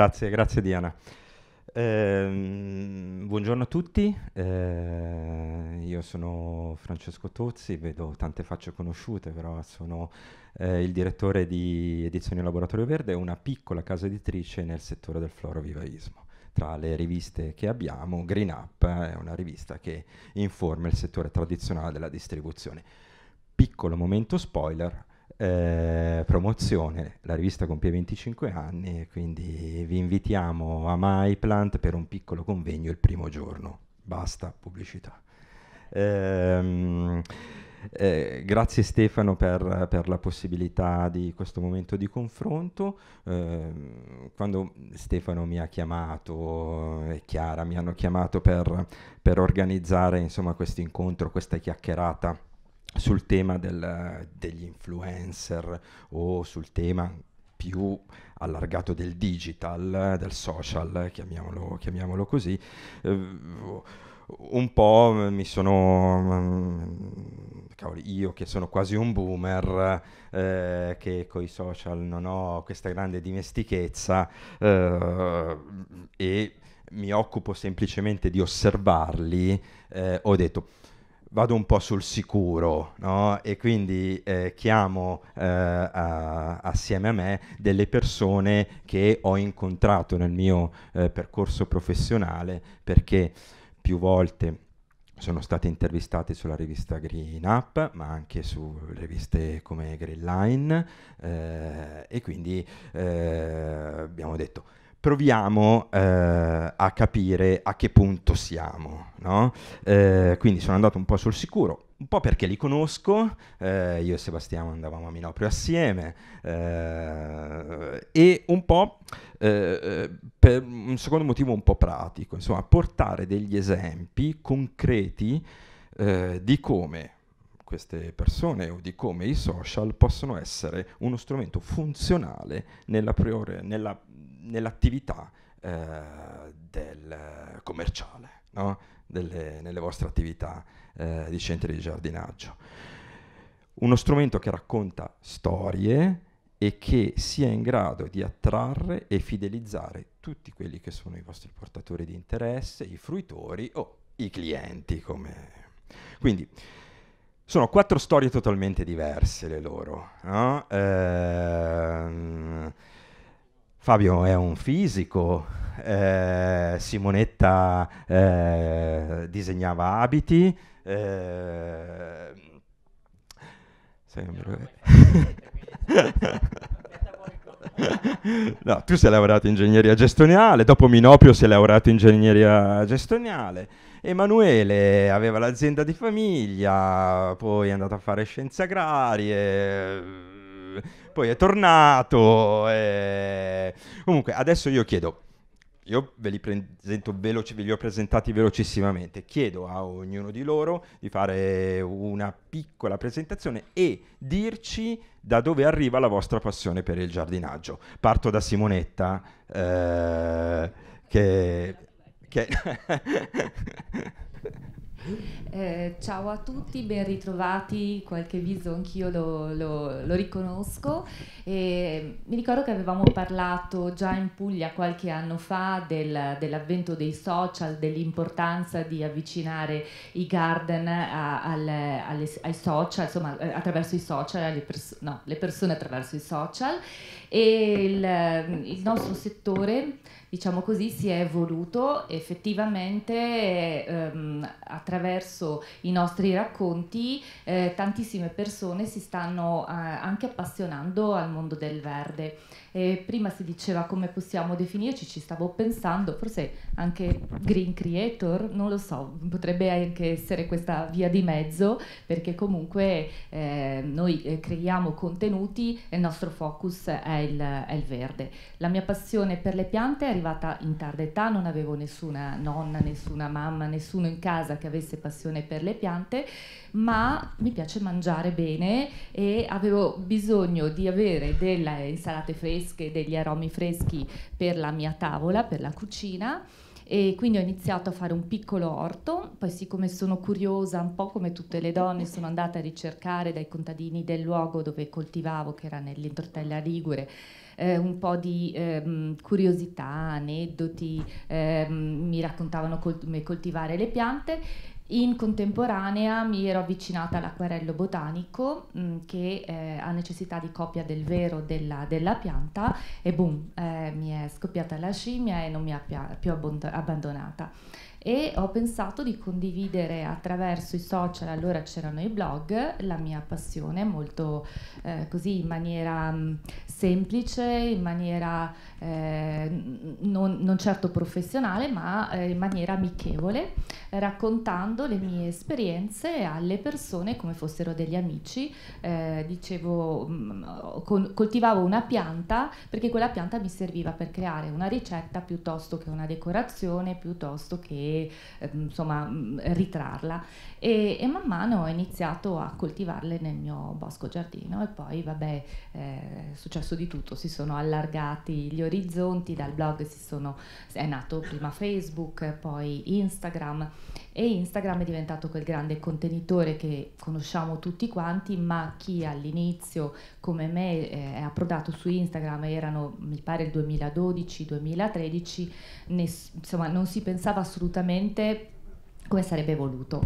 Grazie, grazie Diana. Eh, buongiorno a tutti, eh, io sono Francesco Tozzi, vedo tante facce conosciute, però sono eh, il direttore di Edizioni Laboratorio Verde, una piccola casa editrice nel settore del florovivaismo. Tra le riviste che abbiamo, Green Up eh, è una rivista che informa il settore tradizionale della distribuzione. Piccolo momento spoiler, eh, promozione, la rivista compie 25 anni e quindi vi invitiamo a MyPlant per un piccolo convegno il primo giorno. Basta pubblicità. Ehm, eh, grazie Stefano per, per, la possibilità di questo momento di confronto. Eh, quando Stefano mi ha chiamato eh, e Chiara mi hanno chiamato per, per organizzare questo incontro, questa chiacchierata sul tema del, degli influencer o sul tema più allargato del digital, del social, chiamiamolo, chiamiamolo così, eh, un po' mi sono... Mm, cavoli, io che sono quasi un boomer, eh, che con i social non ho questa grande dimestichezza eh, e mi occupo semplicemente di osservarli, eh, ho detto vado un po' sul sicuro no? e quindi eh, chiamo eh, a, assieme a me delle persone che ho incontrato nel mio eh, percorso professionale perché più volte sono state intervistate sulla rivista Green Up, ma anche su riviste come Green Line eh, e quindi eh, abbiamo detto proviamo eh, a capire a che punto siamo. No? Eh, quindi sono andato un po' sul sicuro, un po' perché li conosco, eh, io e Sebastiano andavamo a Minoprio assieme, eh, e un po' eh, per un secondo motivo un po' pratico, insomma, portare degli esempi concreti eh, di come queste persone o di come i social possono essere uno strumento funzionale nella, priori- nella nell'attività eh, del commerciale, no? Delle, nelle vostre attività eh, di centri di giardinaggio. Uno strumento che racconta storie e che sia in grado di attrarre e fidelizzare tutti quelli che sono i vostri portatori di interesse, i fruitori o i clienti. Come... Quindi sono quattro storie totalmente diverse le loro. No? Ehm Fabio è un fisico, eh, Simonetta eh, disegnava abiti. Eh, no, tu sei laureato in ingegneria gestoniale, dopo Minopio sei laureato in ingegneria gestoniale. Emanuele aveva l'azienda di famiglia, poi è andato a fare scienze agrarie poi è tornato. E... Comunque, adesso io chiedo, io ve li presento veloci, ve li ho presentati velocissimamente. Chiedo a ognuno di loro di fare una piccola presentazione e dirci da dove arriva la vostra passione per il giardinaggio. Parto da Simonetta, eh, che... che Eh, ciao a tutti, ben ritrovati, qualche viso anch'io lo, lo, lo riconosco. E mi ricordo che avevamo parlato già in Puglia qualche anno fa del, dell'avvento dei social, dell'importanza di avvicinare i garden a, al, alle, ai social, insomma eh, attraverso i social, pers- no, le persone attraverso i social e il, il nostro settore diciamo così, si è evoluto effettivamente ehm, attraverso i nostri racconti eh, tantissime persone si stanno eh, anche appassionando al mondo del verde. E prima si diceva come possiamo definirci, ci stavo pensando, forse anche green creator, non lo so, potrebbe anche essere questa via di mezzo, perché comunque eh, noi eh, creiamo contenuti e il nostro focus è il, è il, verde. La mia passione per le piante è arrivata in tarda età, non avevo nessuna nonna, nessuna mamma, nessuno in casa che avesse passione per le piante, ma mi piace mangiare bene e avevo bisogno di avere delle insalate fresche, fresche, degli aromi freschi per la mia tavola, per la cucina e quindi ho iniziato a fare un piccolo orto, poi siccome sono curiosa, un po' come tutte le donne, sono andata a ricercare dai contadini del luogo dove coltivavo, che era nell'entroterra Ligure, eh, un po' di eh, curiosità, aneddoti, eh, mi raccontavano col- come coltivare le piante in contemporanea mi ero avvicinata all'acquarello botanico mh, mm, che eh, ha necessità di copia del vero della, della pianta e boom, eh, mi è scoppiata la scimmia e non mi ha più abbandonata. E ho pensato di condividere attraverso i social, allora c'erano i blog, la mia passione molto eh, così in maniera mh, mm, semplice, in maniera eh, non, non, certo professionale, ma eh, in maniera amichevole, raccontando le mie esperienze alle persone come fossero degli amici. Eh, dicevo, mh, mm, coltivavo una pianta perché quella pianta mi serviva per creare una ricetta piuttosto che una decorazione, piuttosto che eh, insomma, mh, mm, ritrarla. E, e man mano ho iniziato a coltivarle nel mio bosco giardino e poi vabbè eh, è successo di tutto, si sono allargati gli orizzonti orizzonti, dal blog si sono, è nato prima Facebook, poi Instagram e Instagram è diventato quel grande contenitore che conosciamo tutti quanti, ma chi all'inizio come me eh, è approdato su Instagram, erano mi pare il 2012-2013, insomma non si pensava assolutamente come sarebbe voluto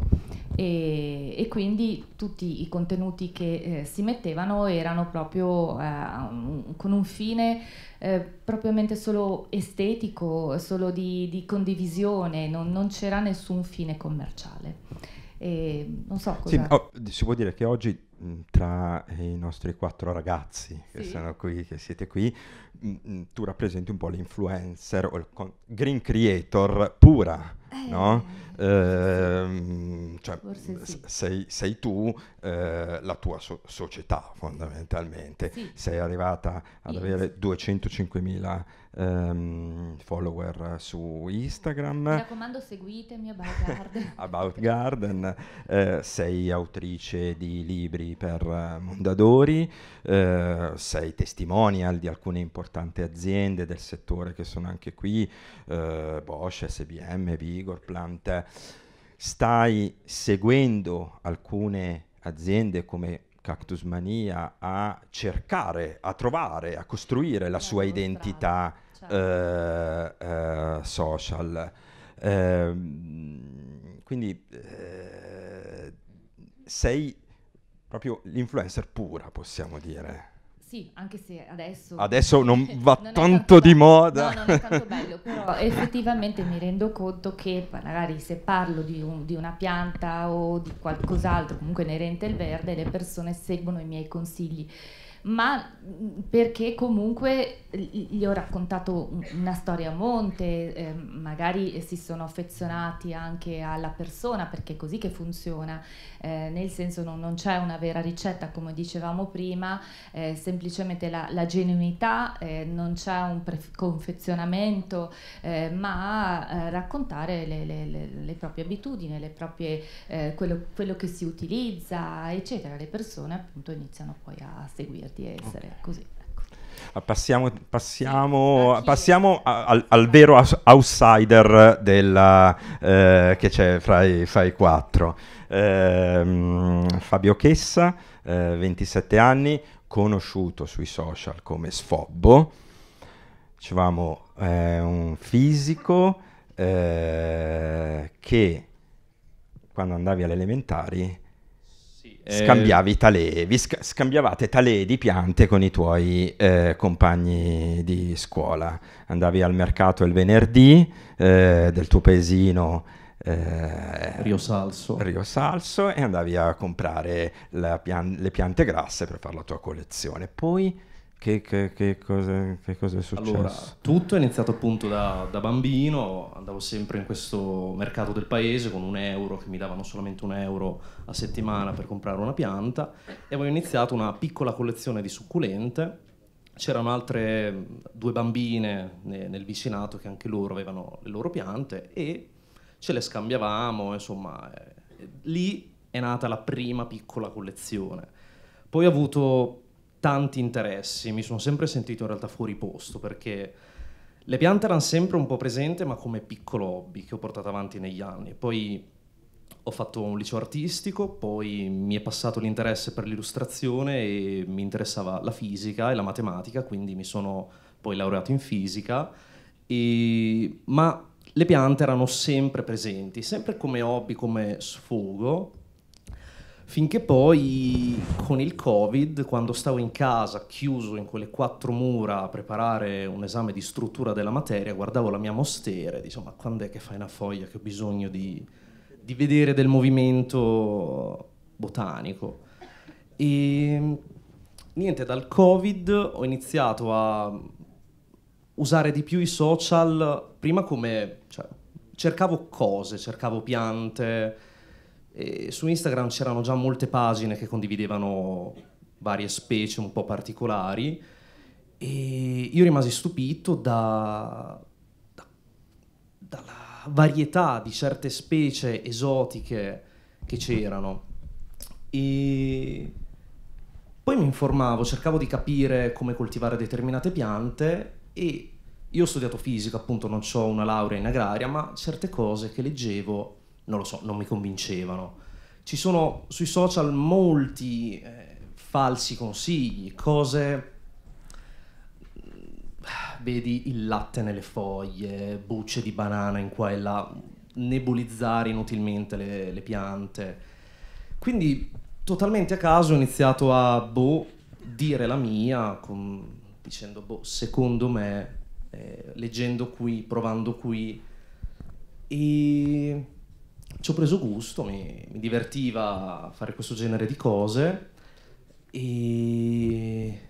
e, e quindi tutti i contenuti che eh, si mettevano erano proprio eh, un, con un fine eh, propriamente solo estetico, solo di, di condivisione, non, non c'era nessun fine commerciale. E non so cosa. Sì, oh, si può dire che oggi tra i nostri quattro ragazzi che sì. sono qui, che siete qui, mh, tu rappresenti un po' l'influencer o il con- green creator pura. Eh. no? Eh, cioè, sì. sei, sei, tu eh, la tua so- società fondamentalmente. Sì. Sei arrivata ad avere 205.000 um, ehm, follower su Instagram. Mi raccomando, seguitemi About Garden. About Garden. Eh, sei autrice di libri per eh, Mondadori, eh, sei testimonial di alcune importanti aziende del settore che sono anche qui, eh, Bosch, SBM, Vigo Vigor Plant, stai seguendo alcune aziende come Cactus Mania a cercare, a trovare, a costruire la, la sua identità certo. eh, eh, social. Ehm, eh, quindi sei proprio l'influencer pura, possiamo dire. Sì, anche se adesso... Adesso non va non tanto, tanto di moda. No, non è tanto bello, però effettivamente mi rendo conto che magari se parlo di, un, di una pianta o di qualcos'altro, comunque inerente al verde, le persone seguono i miei consigli ma perché comunque gli ho raccontato una storia a monte, eh, magari si sono affezionati anche alla persona perché è così che funziona, eh, nel senso non, non c'è una vera ricetta come dicevamo prima, eh, semplicemente la, la genuinità, eh, non c'è un confezionamento, eh, ma eh, raccontare le, le, le, le, proprie abitudini, le proprie, quello, quello che si utilizza, eccetera, le persone appunto iniziano poi a seguirci di essere okay. così. Ecco. Ah, passiamo, passiamo, passiamo al, al, vero outsider della, eh, che c'è fra i, fra i quattro. Eh, Fabio Chessa, eh, 27 anni, conosciuto sui social come Sfobbo. Dicevamo, è eh, un fisico eh, che quando andavi alle elementari eh, scambiavi talee, vi sc- scambiavate talee di piante con i tuoi eh, compagni di scuola. Andavi al mercato il venerdì eh, del tuo paesino. Eh, Rio, Salso. Rio Salso. e andavi a comprare pian- le piante grasse per fare la tua collezione. Poi che, che, che, cosa, che, cosa, è successo? Allora, tutto è iniziato appunto da, da, bambino, andavo sempre in questo mercato del paese con un euro, che mi davano solamente un euro a settimana per comprare una pianta, e avevo iniziato una piccola collezione di succulente, c'erano altre due bambine nel, vicinato che anche loro avevano le loro piante e ce le scambiavamo, insomma, eh, lì è nata la prima piccola collezione. Poi ho avuto tanti interessi, mi sono sempre sentito in realtà fuori posto perché le piante erano sempre un po' presenti ma come piccolo hobby che ho portato avanti negli anni. Poi ho fatto un liceo artistico, poi mi è passato l'interesse per l'illustrazione e mi interessava la fisica e la matematica, quindi mi sono poi laureato in fisica, e... ma le piante erano sempre presenti, sempre come hobby, come sfogo, finché poi con il Covid, quando stavo in casa chiuso in quelle quattro mura a preparare un esame di struttura della materia, guardavo la mia mostera e dicevo ma quando è che fai una foglia che ho bisogno di, di vedere del movimento botanico? E niente, dal Covid ho iniziato a usare di più i social, prima come cioè, cercavo cose, cercavo piante, e su Instagram c'erano già molte pagine che condividevano varie specie un po' particolari e io rimasi stupito da, da, dalla varietà di certe specie esotiche che c'erano. E poi mi informavo, cercavo di capire come coltivare determinate piante e io ho studiato fisica, appunto non ho una laurea in agraria, ma certe cose che leggevo non lo so, non mi convincevano. Ci sono sui social molti eh, falsi consigli, cose... Mm, vedi il latte nelle foglie, bucce di banana in qua e là, nebulizzare inutilmente le, le piante. Quindi totalmente a caso ho iniziato a boh, dire la mia, con, dicendo boh, secondo me, eh, leggendo qui, provando qui. E ci ho preso gusto, mi, mi divertiva fare questo genere di cose e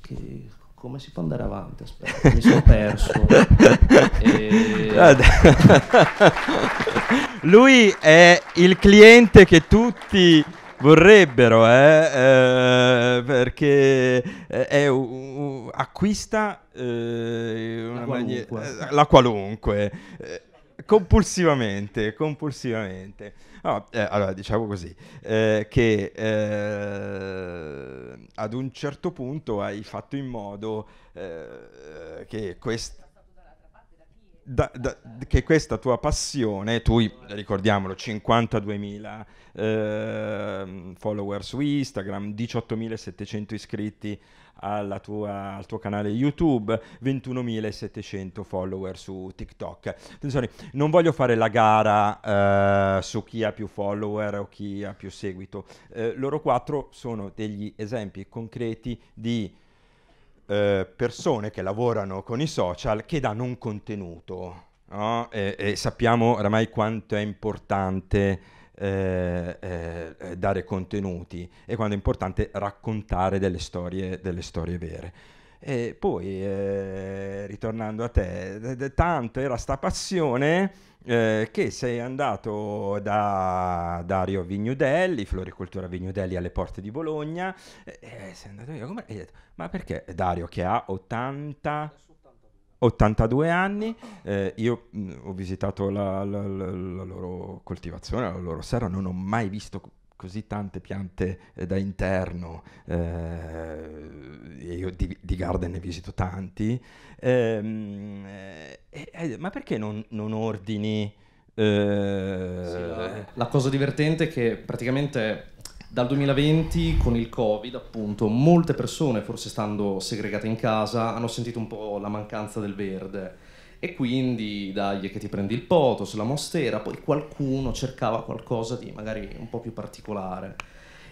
che, come si può andare avanti? Aspetta, mi sono perso. e... Lui è il cliente che tutti vorrebbero, eh, eh, perché eh, è, uh, acquista eh, eh, la qualunque. Mani- la qualunque compulsivamente, compulsivamente. No, eh, allora, diciamo così, eh, che eh, ad un certo punto hai fatto in modo eh, che questa... Da, da, che questa tua passione, tu ricordiamolo, 52.000 eh, follower su Instagram, 18.700 iscritti tua, al tuo canale YouTube, 21.700 follower su TikTok. Attenzione, non voglio fare la gara eh, su chi ha più follower o chi ha più seguito. Eh, loro quattro sono degli esempi concreti di eh, persone che lavorano con i social che danno un contenuto. No? E, e sappiamo oramai quanto è importante eh, eh, eh, dare contenuti e quando è importante raccontare delle storie, delle storie vere. E poi, eh, ritornando a te, d- d- tanto era sta passione eh, che sei andato da Dario Vignudelli, Floricoltura Vignudelli alle porte di Bologna, e sei andato via, come hai detto, ma perché Dario che ha 80... 82 anni, eh, io mh, mm, ho visitato la, la, la, la, loro coltivazione, la loro serra, non ho mai visto così tante piante eh, da interno, eh, io di, di, garden ne visito tanti, ehm, eh, eh, eh, ma perché non, non ordini? Sì, la cosa divertente è che praticamente dal 2020, con il Covid, appunto, molte persone, forse stando segregate in casa, hanno sentito un po' la mancanza del verde. E quindi dagli che ti prendi il potos, la mostera, poi qualcuno cercava qualcosa di magari un po' più particolare.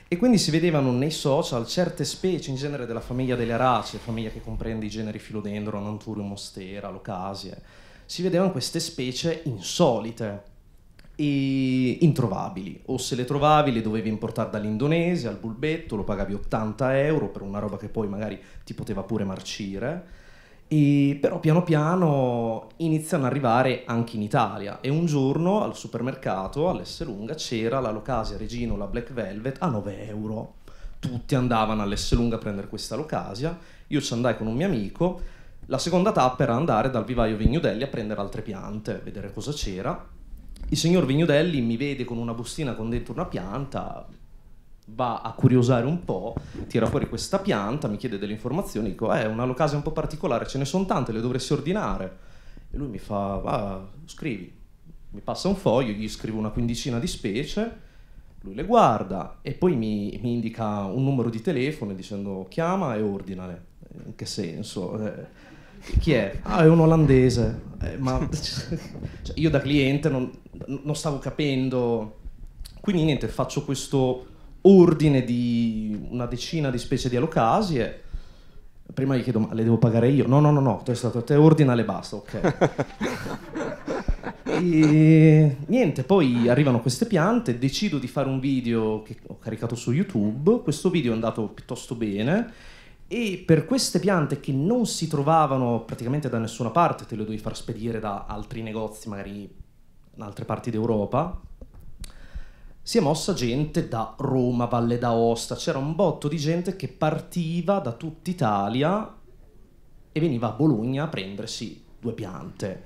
E quindi si vedevano nei social certe specie in genere della famiglia delle aracie, famiglia che comprende i generi Philodendron, Anturium, Mostera, Locasie. Si vedevano queste specie insolite, e introvabili o se le trovavi le dovevi importare dall'Indonesia al bulbetto lo pagavi 80 euro per una roba che poi magari ti poteva pure marcire e però piano piano iniziano ad arrivare anche in Italia e un giorno al supermercato all'Esselunga c'era la Locasia Regino la Black Velvet a 9 euro tutti andavano all'Esselunga a prendere questa Locasia io ci andai con un mio amico la seconda tappa era andare dal vivaio Vignudelli a prendere altre piante vedere cosa c'era il signor Vignodelli mi vede con una bustina con dentro una pianta, va a curiosare un po', tira fuori questa pianta, mi chiede delle informazioni, dico, eh, è una locasa un po' particolare, ce ne sono tante, le dovresti ordinare. E lui mi fa, va, scrivi. Mi passa un foglio, gli scrivo una quindicina di specie, lui le guarda e poi mi, mi indica un numero di telefono dicendo chiama e ordinale. In che senso? Eh, chi è? Ah, è un olandese. Eh, ma cioè, io da cliente non, non stavo capendo. Quindi niente, faccio questo ordine di una decina di specie di alocasie prima gli chiedo ma le devo pagare io no no no no te, te le basta ok e niente poi arrivano queste piante decido di fare un video che ho caricato su youtube questo video è andato piuttosto bene e per queste piante che non si trovavano praticamente da nessuna parte, te le dovevi far spedire da altri negozi, magari in altre parti d'Europa, si è mossa gente da Roma, Valle d'Aosta, c'era un botto di gente che partiva da tutta Italia e veniva a Bologna a prendersi due piante.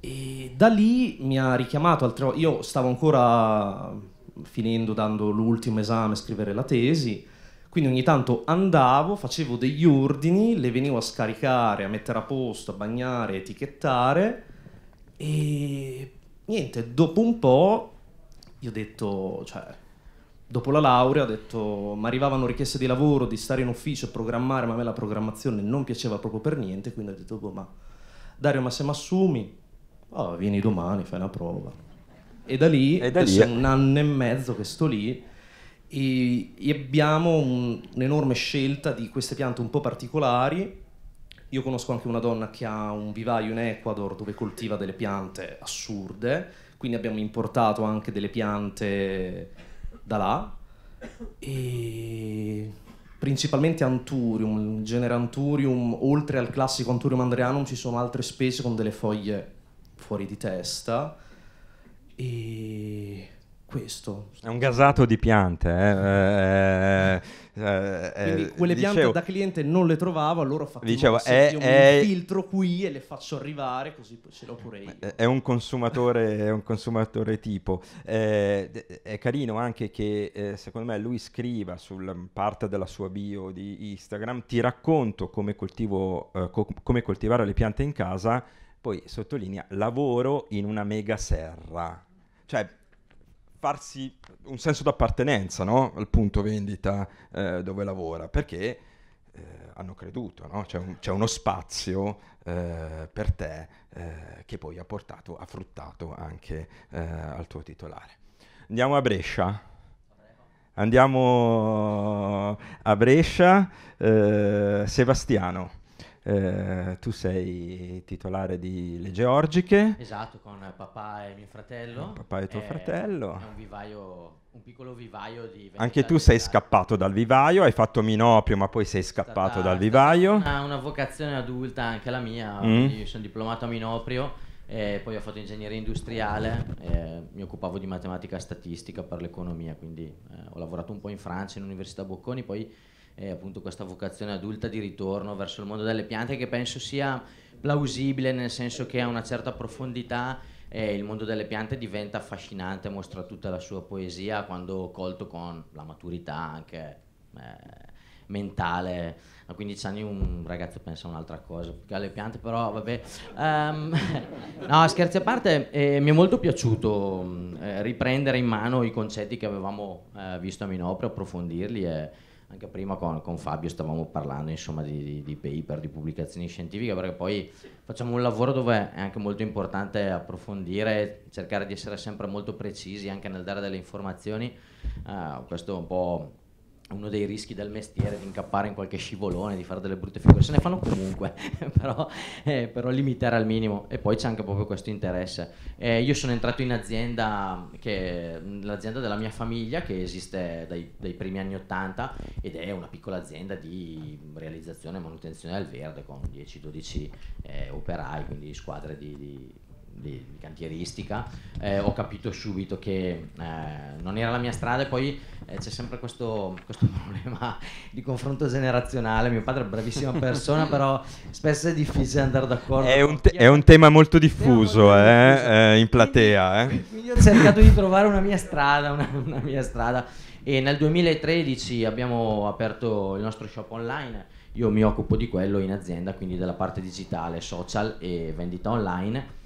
E da lì mi ha richiamato altre volte, io stavo ancora finendo, dando l'ultimo esame, scrivere la tesi, quindi ogni tanto andavo, facevo degli ordini, le venivo a scaricare, a mettere a posto, a bagnare, a etichettare e niente, dopo un po' io ho detto, cioè, dopo la laurea ho detto, mi arrivavano richieste di lavoro, di stare in ufficio, a programmare, ma a me la programmazione non piaceva proprio per niente, quindi ho detto, boh, ma Dario, ma se mi assumi, oh, vieni domani, fai una prova. E da lì, e da lì è un anno e mezzo che sto lì e, e abbiamo un, un'enorme scelta di queste piante un po' particolari. Io conosco anche una donna che ha un vivaio in Ecuador dove coltiva delle piante assurde, quindi abbiamo importato anche delle piante da là e principalmente Anturium, il genere Anturium, oltre al classico Anturium andreanum ci sono altre specie con delle foglie fuori di testa e questo. È un gasato di piante. Eh? Eh, eh, eh, eh quelle dicevo, piante da cliente non le trovavo, allora ho fatto dicevo, un è, è, filtro qui e le faccio arrivare così ce l'ho pure io. È un consumatore, è un consumatore tipo. Eh, è carino anche che secondo me lui scriva sul parte della sua bio di Instagram, ti racconto come, coltivo, co- come coltivare le piante in casa, poi sottolinea lavoro in una mega serra. Cioè, farsi un senso d'appartenenza no? al punto vendita eh, dove lavora, perché eh, hanno creduto, no? c'è, un, c'è, uno spazio eh, per te eh, che poi ha portato, ha fruttato anche eh, al tuo titolare. Andiamo a Brescia. Andiamo a Brescia, eh, Sebastiano. Eh, tu sei titolare di Le Georgiche. Esatto, con papà e mio fratello. Papà e tuo è, eh, fratello. È un vivaio, un piccolo vivaio di... Anche tu sei scappato dal vivaio, hai fatto Minopio ma poi sei scappato dal vivaio. Una, una vocazione adulta anche la mia, mm. sono diplomato a Minoprio, eh, poi ho fatto ingegneria industriale, eh, mi occupavo di matematica statistica per l'economia, quindi eh, ho lavorato un po' in Francia, in Università Bocconi, poi eh, appunto questa vocazione adulta di ritorno verso il mondo delle piante che penso sia plausibile nel senso che a una certa profondità eh, il mondo delle piante diventa affascinante, mostra tutta la sua poesia quando colto con la maturità anche eh, mentale. A 15 anni un ragazzo pensa a un'altra cosa, più che alle piante, però vabbè. Um, no, scherzi a parte, eh, mi è molto piaciuto mm, eh, riprendere in mano i concetti che avevamo eh, visto a Minopri, approfondirli e anche prima con, con Fabio stavamo parlando insomma, di, di, di, paper, di pubblicazioni scientifiche, perché poi facciamo un lavoro dove è anche molto importante approfondire, cercare di essere sempre molto precisi anche nel dare delle informazioni, uh, questo è un po' uno dei rischi del mestiere di incappare in qualche scivolone, di fare delle brutte figure, se ne fanno comunque, però, eh, però, limitare al minimo e poi c'è anche proprio questo interesse. Eh, io sono entrato in azienda, che, l'azienda della mia famiglia che esiste dai, dai, primi anni 80 ed è una piccola azienda di realizzazione e manutenzione al verde con 10-12 eh, operai, quindi squadre di, di di, di cantieristica, eh, ho capito subito che eh, non era la mia strada e poi eh, c'è sempre questo, questo, problema di confronto generazionale. Mio padre è bravissima persona, però spesso è difficile andare d'accordo. È un, te- è un tema molto diffuso, molto eh, diffuso. Eh, in platea. Eh. Quindi, quindi, ho cercato di trovare una mia strada, una, una mia strada. E nel 2013 abbiamo aperto il nostro shop online io mi occupo di quello in azienda, quindi della parte digitale, social e vendita online.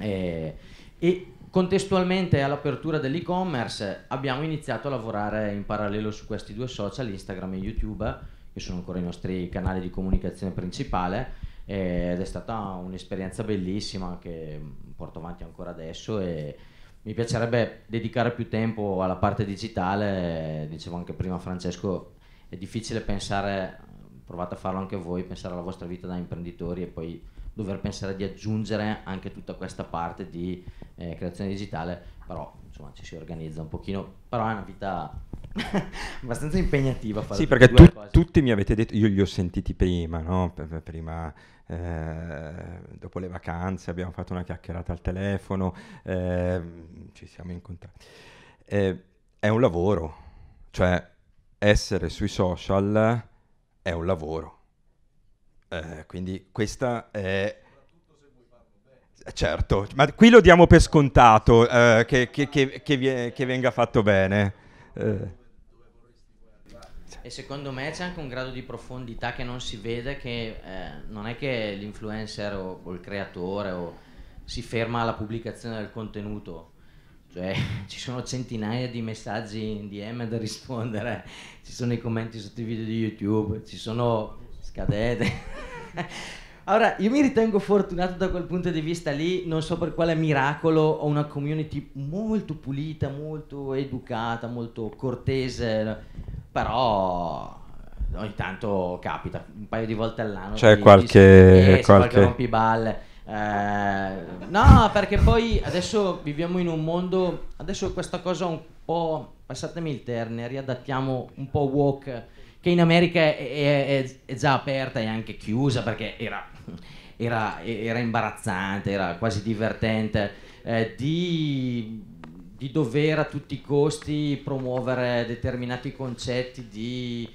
Eh, e contestualmente all'apertura dell'e-commerce abbiamo iniziato a lavorare in parallelo su questi due social, Instagram e YouTube, che sono ancora i nostri canali di comunicazione principale eh, ed è stata un'esperienza bellissima che porto avanti ancora adesso e mi piacerebbe dedicare più tempo alla parte digitale, dicevo anche prima Francesco, è difficile pensare, provate a farlo anche voi, pensare alla vostra vita da imprenditori e poi dover pensare di aggiungere anche tutta questa parte di eh, creazione digitale, però insomma ci si organizza un pochino, però è una vita abbastanza impegnativa fare Sì, perché tu, tutti mi avete detto, io li ho sentiti prima, no? prima eh, dopo le vacanze abbiamo fatto una chiacchierata al telefono, eh, ci siamo incontrati. Eh, è un lavoro, cioè essere sui social è un lavoro eh, quindi questa è... Certo, ma qui lo diamo per scontato eh, che, che, che, che, venga fatto bene. Eh. E secondo me c'è anche un grado di profondità che non si vede, che eh, non è che l'influencer o, o il creatore o si ferma alla pubblicazione del contenuto, cioè ci sono centinaia di messaggi in DM da rispondere, ci sono i commenti sotto i video di YouTube, ci sono scadete. Allora, io mi ritengo fortunato da quel punto di vista lì, non so per quale miracolo, ho una community molto pulita, molto educata, molto cortese, però eh, ogni tanto capita, un paio di volte all'anno. C'è qualche... Sì, qualche... qualche rompiballe. Eh, no, perché poi adesso viviamo in un mondo, adesso questa cosa un po', passatemi il termine, riadattiamo un po' woke che in America è, è, è già aperta e anche chiusa perché era, era, era imbarazzante, era quasi divertente, eh, di, di, dover a tutti i costi promuovere determinati concetti di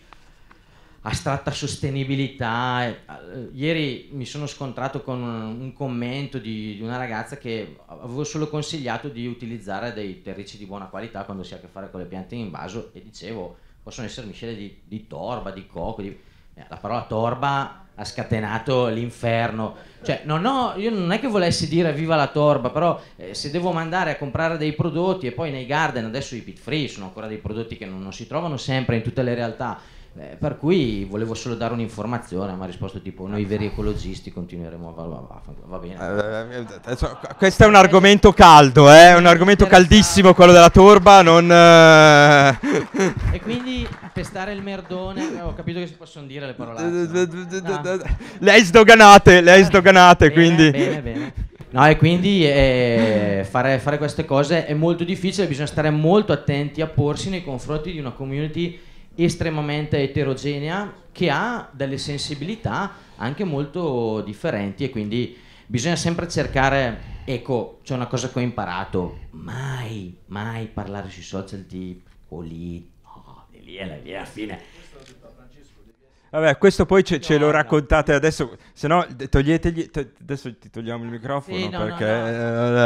astratta sostenibilità. Eh, eh, ieri mi sono scontrato con un commento di, di, una ragazza che avevo solo consigliato di utilizzare dei terricci di buona qualità quando si ha a che fare con le piante in vaso e dicevo possono essere miscele di, di torba, di cocco, di... Eh, la parola torba ha scatenato l'inferno. Cioè, non ho, io non è che volessi dire viva la torba, però eh, se devo mandare a comprare dei prodotti e poi nei garden, adesso i pit free sono ancora dei prodotti che non, non si trovano sempre in tutte le realtà, eh, per cui volevo solo dare un'informazione, ma ha risposto tipo noi veri ecologisti continueremo a va, va, bene. Eh, cioè, questo è un argomento caldo, eh? un argomento caldissimo quello della turba, non... Eh. e quindi pestare il merdone, ho capito che si possono dire le parole. No? No. Ah. Le hai sdoganate, le hai sdoganate, bene, quindi... Bene, bene. No, e quindi eh, fare, fare queste cose è molto difficile, bisogna stare molto attenti a porsi nei confronti di una community estremamente eterogenea che ha delle sensibilità anche molto differenti e quindi bisogna sempre cercare ecco c'è una cosa che ho imparato mai mai parlare sui social di quelli oh, lì è la fine Vabbè, questo poi ce, ce no, lo raccontate no. adesso, se no toglietegli, to- adesso ti togliamo il microfono sì, no, perché... Eh,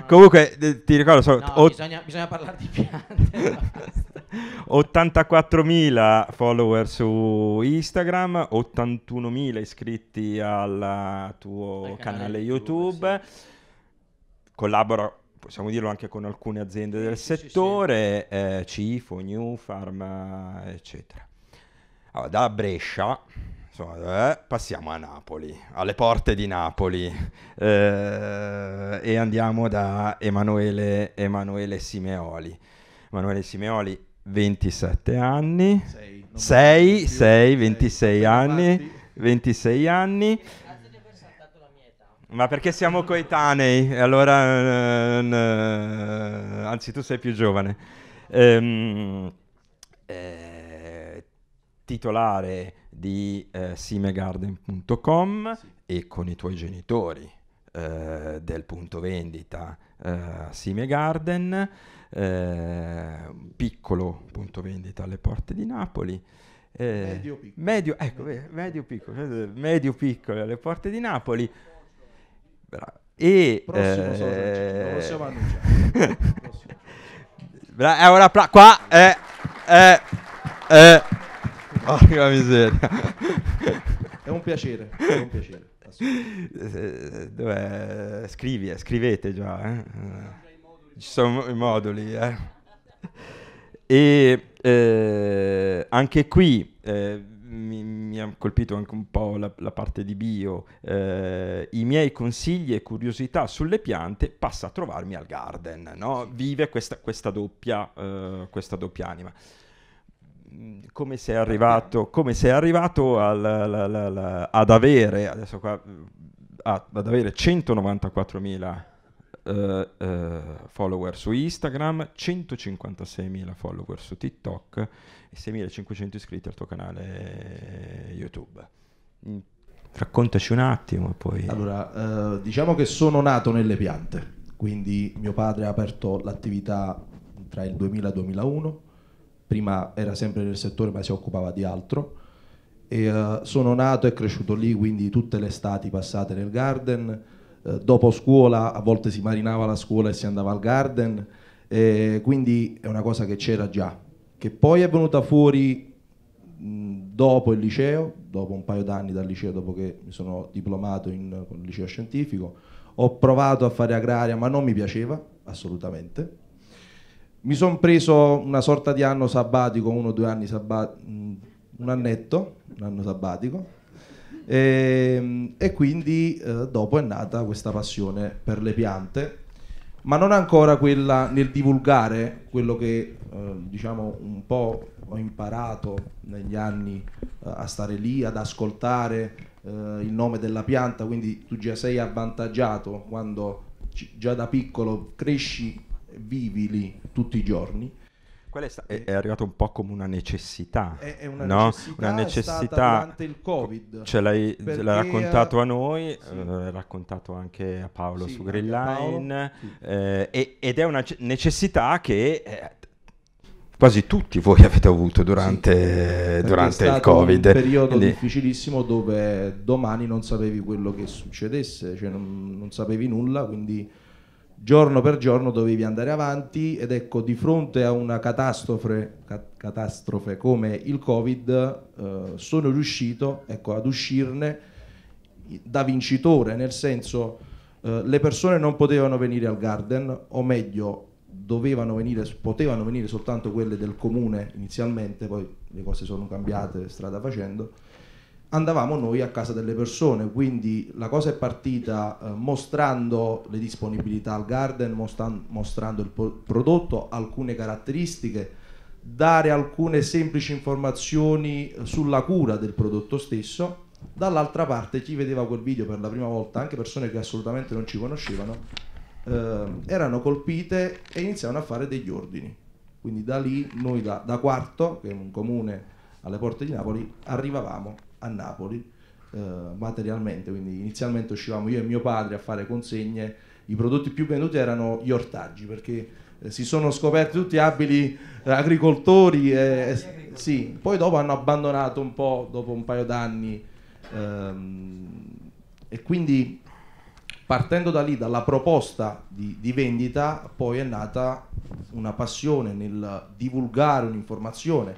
eh comunque eh, ti ricordo solo... Ot- bisogna, bisogna, parlare di piante. 84.000 follower su Instagram, 81.000 iscritti al tuo al canale, canale, YouTube, YouTube sì. collaboro possiamo dirlo anche con alcune aziende del sì, settore, eh, Cifo, New Pharma, eccetera. Allora, da Brescia insomma, eh, passiamo a Napoli, alle porte di Napoli eh, e andiamo da Emanuele, Emanuele Simeoli. Emanuele Simeoli, 27 anni, 6, 6, 6 26 anni, 26 anni. Ma perché siamo coetanei? Allora, n- anzi, tu sei più giovane. Ehm, eh, titolare di eh, simegarden.com sì. e con i tuoi genitori eh, del punto vendita eh, Sime eh, piccolo punto vendita alle porte di Napoli. Eh, medio piccolo. Medio, ecco, medio piccolo, cioè, medio piccolo alle porte di Napoli. Bra- e prossimo eh, possiamo annunciare. Bra- allora, eh, pla- qua è... Eh, eh, eh Porca miseria. È un piacere, è un piacere. Dov'è? Eh, eh, scrivi, eh, scrivete già. Eh. Ci sono i moduli. Eh. E eh, anche qui mi, mi, ha colpito anche un po' la, la parte di bio. I miei consigli e curiosità sulle piante passa a trovarmi al garden. No? Vive questa, questa, doppia, questa doppia anima come sei arrivato, come sei arrivato al, al, al, ad avere adesso qua, ad avere 194.000 uh, uh, follower su Instagram, 156.000 follower su TikTok e 6.500 iscritti al tuo canale YouTube. Mm, raccontaci un attimo poi. Allora, uh, diciamo che sono nato nelle piante, quindi mio padre ha aperto l'attività tra il 2000 e il 2001 prima era sempre nel settore ma si occupava di altro. E, uh, sono nato e cresciuto lì, quindi tutte le estati passate nel garden. Uh, dopo scuola a volte si marinava la scuola e si andava al garden, e quindi è una cosa che c'era già, che poi è venuta fuori mh, dopo il liceo, dopo un paio d'anni dal liceo, dopo che mi sono diplomato in, con il liceo scientifico, ho provato a fare agraria ma non mi piaceva assolutamente mi sono preso una sorta di anno sabbatico, uno o due anni sabbatico, un annetto, un anno sabbatico. E, ehm, e quindi eh, dopo è nata questa passione per le piante, ma non ancora quella nel divulgare quello che eh, diciamo un po' ho imparato negli anni eh, a stare lì, ad ascoltare eh, il nome della pianta, quindi tu già sei avvantaggiato quando già da piccolo cresci, vivi lì tutti i giorni. è, sta- è, è arrivata un po' come una necessità. È, è una, no? necessità una necessità durante il Covid. Ce l'hai, ce l'hai raccontato a noi, eh, sì. Eh, l'hai raccontato anche a Paolo sì, su Green Line, sì. eh, ed è una necessità che eh, quasi tutti voi avete avuto durante, sì, eh, durante il Covid. È un periodo Quindi... difficilissimo dove domani non sapevi quello che succedesse, cioè non, non sapevi nulla, quindi giorno per giorno dovevi andare avanti ed ecco di fronte a una catastrofe, catastrofe come il Covid eh, sono riuscito ecco, ad uscirne da vincitore, nel senso eh, le persone non potevano venire al Garden, o meglio dovevano venire, potevano venire soltanto quelle del comune inizialmente, poi le cose sono cambiate strada facendo andavamo noi a casa delle persone, quindi la cosa è partita eh, mostrando le disponibilità al garden, mostran mostrando il prodotto, alcune caratteristiche, dare alcune semplici informazioni eh, sulla cura del prodotto stesso. Dall'altra parte chi vedeva quel video per la prima volta, anche persone che assolutamente non ci conoscevano, eh, erano colpite e iniziavano a fare degli ordini. Quindi da lì noi da, da Quarto, che è un comune alle porte di Napoli, arrivavamo a Napoli eh, materialmente, quindi inizialmente uscivamo io e mio padre a fare consegne, i prodotti più venduti erano gli ortaggi perché eh, si sono scoperti tutti abili agricoltori, agricoltori, sì. poi dopo hanno abbandonato un po' dopo un paio d'anni ehm, e quindi partendo da lì, dalla proposta di, di, vendita, poi è nata una passione nel divulgare un'informazione,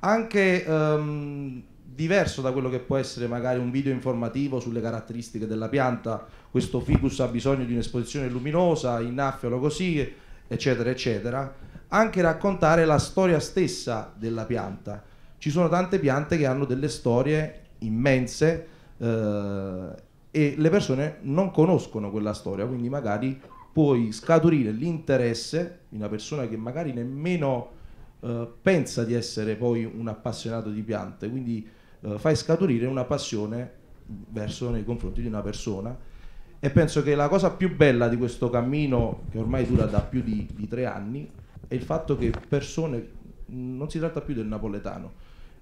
anche ehm, diverso da quello che può essere magari un video informativo sulle caratteristiche della pianta, questo ficus ha bisogno di un'esposizione luminosa, innaffialo così, eccetera, eccetera, anche raccontare la storia stessa della pianta. Ci sono tante piante che hanno delle storie immense eh, e le persone non conoscono quella storia, quindi magari puoi scaturire l'interesse di una persona che magari nemmeno eh, pensa di essere poi un appassionato di piante, quindi eh, fai scaturire una passione verso nei confronti di una persona e penso che la cosa più bella di questo cammino che ormai dura da più di, di tre anni è il fatto che persone non si tratta più del napoletano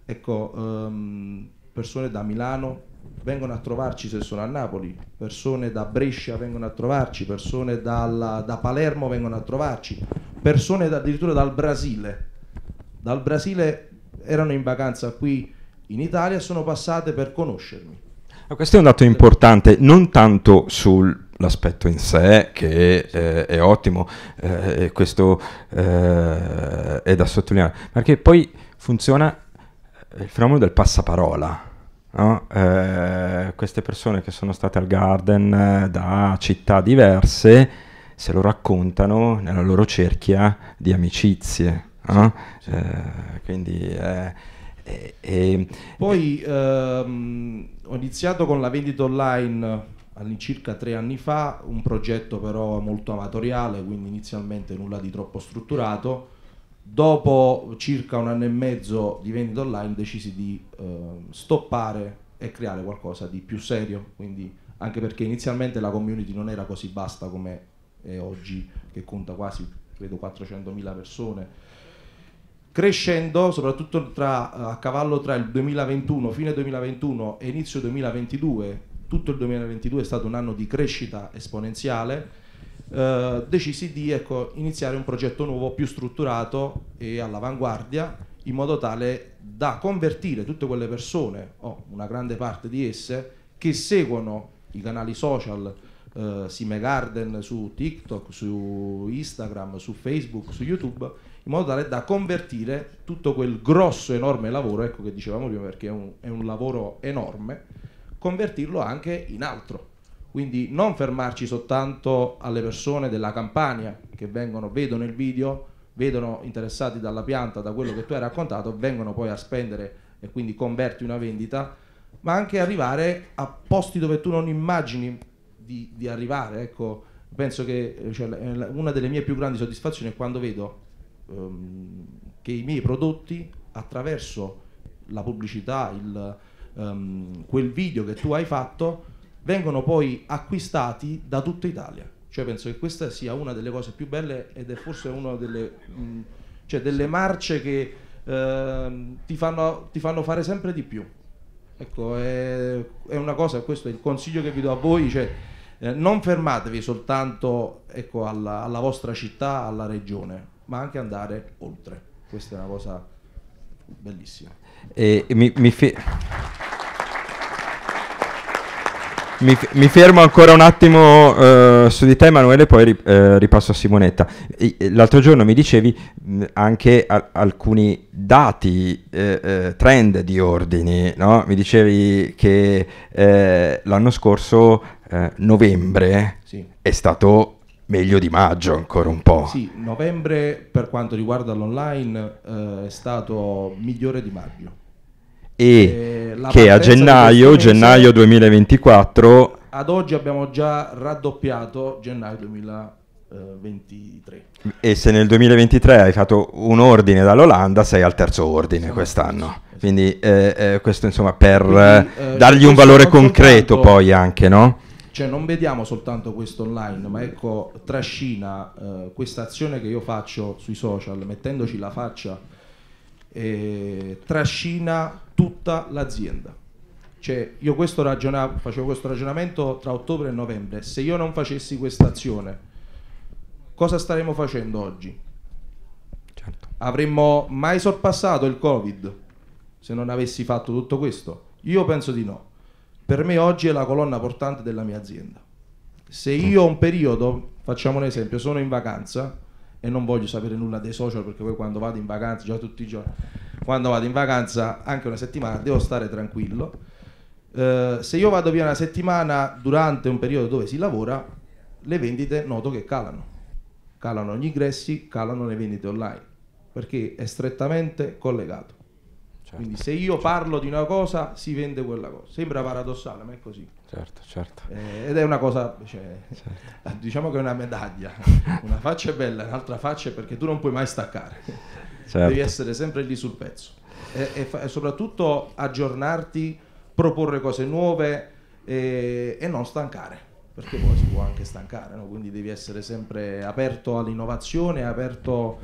ecco ehm, persone da Milano vengono a trovarci se sono a Napoli, persone da Brescia vengono a trovarci, persone dalla, da Palermo vengono a trovarci, persone da, addirittura dal Brasile. Dal Brasile erano in vacanza qui in Italia sono passate per conoscermi. questo è un dato importante, non tanto sul l'aspetto in sé che eh, è ottimo eh, e questo eh, è da sottolineare perché poi funziona eh, il fenomeno del passaparola no? Eh, queste persone che sono state al Garden eh, da città diverse se lo raccontano nella loro cerchia di amicizie no? quindi e, eh, e, ehm, Poi ehm, ho iniziato con la vendita online all'incirca tre anni fa, un progetto però molto amatoriale, quindi inizialmente nulla di troppo strutturato. Dopo circa un anno e mezzo di vendita online decisi di eh, stoppare e creare qualcosa di più serio, quindi anche perché inizialmente la community non era così vasta come è oggi, che conta quasi credo 400.000 persone crescendo soprattutto tra, eh, a cavallo tra il 2021, fine 2021 e inizio 2022, tutto il 2022 è stato un anno di crescita esponenziale, eh, decisi di ecco, iniziare un progetto nuovo più strutturato e all'avanguardia in modo tale da convertire tutte quelle persone, o oh, una grande parte di esse, che seguono i canali social, eh, Sime Garden su TikTok, su Instagram, su Facebook, su YouTube, in modo tale da convertire tutto quel grosso, enorme lavoro, ecco che dicevamo prima perché è un, è un lavoro enorme, convertirlo anche in altro. Quindi non fermarci soltanto alle persone della campagna che vengono, vedono il video, vedono interessati dalla pianta, da quello che tu hai raccontato, vengono poi a spendere e quindi converti una vendita, ma anche arrivare a posti dove tu non immagini di, di arrivare. Ecco, penso che cioè, una delle mie più grandi soddisfazioni è quando vedo ehm, che i miei prodotti attraverso la pubblicità, il, ehm, quel video che tu hai fatto, vengono poi acquistati da tutta Italia. Cioè penso che questa sia una delle cose più belle ed è forse una delle, mh, mm, cioè delle marce che ehm, ti, fanno, ti fanno fare sempre di più. Ecco, è, è, una cosa, questo è il consiglio che vi do a voi, cioè, eh, non fermatevi soltanto ecco, alla, alla vostra città, alla regione, ma anche andare oltre. Questa è una cosa bellissima. E, e mi, mi, fe- mi, mi, fermo ancora un attimo eh, su di te Emanuele, poi ri, eh, ripasso a Simonetta. E, eh, l'altro giorno mi dicevi mh, mm, anche a, alcuni dati, eh, eh, trend di ordini, no? mi dicevi che eh, l'anno scorso novembre sì. è stato meglio di maggio ancora un po'. Sì, novembre per quanto riguarda l'online eh, è stato migliore di maggio. E, e eh, che a gennaio, gennaio 2024... Ad oggi abbiamo già raddoppiato gennaio 2023. E se nel 2023 hai fatto un ordine dall'Olanda, sei al terzo ordine sì, esatto, quest'anno. Sì, esatto. Quindi eh, eh, questo insomma per Quindi, eh, dargli un valore concreto poi anche, no? Cioè non vediamo soltanto questo online, ma ecco, trascina eh, questa azione che io faccio sui social, mettendoci la faccia, eh, trascina tutta l'azienda. Cioè, io questo ragiona- facevo questo ragionamento tra ottobre e novembre. Se io non facessi questa azione, cosa staremmo facendo oggi? Certo. Avremmo mai sorpassato il Covid se non avessi fatto tutto questo? Io penso di no per me oggi è la colonna portante della mia azienda. Se io ho un periodo, facciamo un esempio, sono in vacanza e non voglio sapere nulla dei social perché poi quando vado in vacanza, già tutti i giorni, quando vado in vacanza anche una settimana devo stare tranquillo. Eh, se io vado via una settimana durante un periodo dove si lavora, le vendite noto che calano. Calano gli ingressi, calano le vendite online, perché è strettamente collegato. Certo. Quindi se io certo. parlo di una cosa si vende quella cosa. Sembra paradossale, ma è così. Certo, certo. Eh, ed è una cosa, cioè, certo. diciamo che è una medaglia. Una faccia è bella, un'altra faccia è perché tu non puoi mai staccare. Certo. Devi essere sempre lì sul pezzo. E, e, fa- e soprattutto aggiornarti, proporre cose nuove e, e, non stancare, perché poi si può anche stancare, no? quindi devi essere sempre aperto all'innovazione, aperto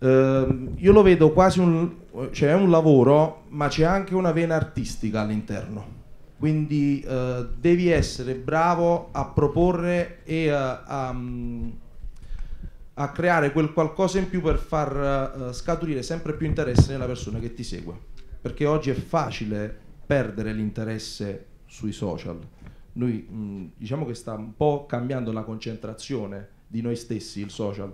Ehm, io lo vedo quasi un, cioè è un lavoro, ma c'è anche una vena artistica all'interno. Quindi eh, devi essere bravo a proporre e a, a, mm, a, creare quel qualcosa in più per far uh, scaturire sempre più interesse nella persona che ti segue. Perché oggi è facile perdere l'interesse sui social. Noi mh, mm, diciamo che sta un po' cambiando la concentrazione di noi stessi, il social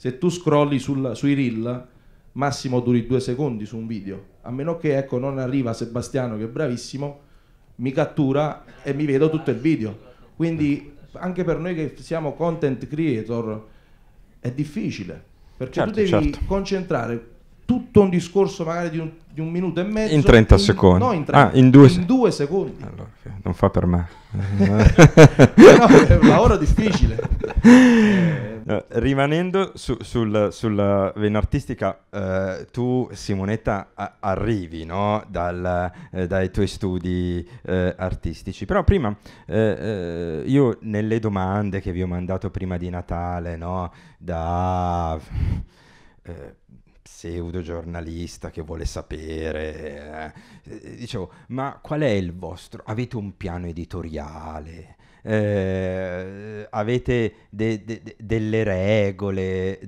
se tu scrolli sul, sui reel massimo duri due secondi su un video a meno che ecco non arriva Sebastiano che è bravissimo mi cattura e mi vedo tutto il video quindi anche per noi che siamo content creator è difficile perché certo, tu devi certo. concentrare tutto un discorso magari di un, di un, minuto e mezzo in 30 in, secondi no in, 30, ah, in, due, in due, secondi allora, non fa per me no, è un lavoro difficile eh, Eh, rimanendo su, sul, sulla vena artistica, eh, tu Simonetta a- arrivi no? Dal, eh, dai tuoi studi eh, artistici, però prima eh, eh, io nelle domande che vi ho mandato prima di Natale, no? da pseudo giornalista che vuole sapere, dicevo, ma qual è il vostro? Avete un piano editoriale? eh, avete de, de, de, delle regole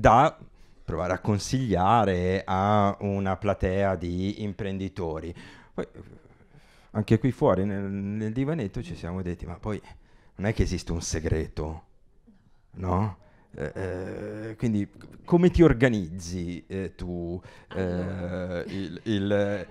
da provare a consigliare a una platea di imprenditori. Poi, anche qui fuori nel, nel divanetto ci siamo detti, ma poi non è che esiste un segreto, no? Eh, eh quindi come ti organizzi eh, tu eh, il, il,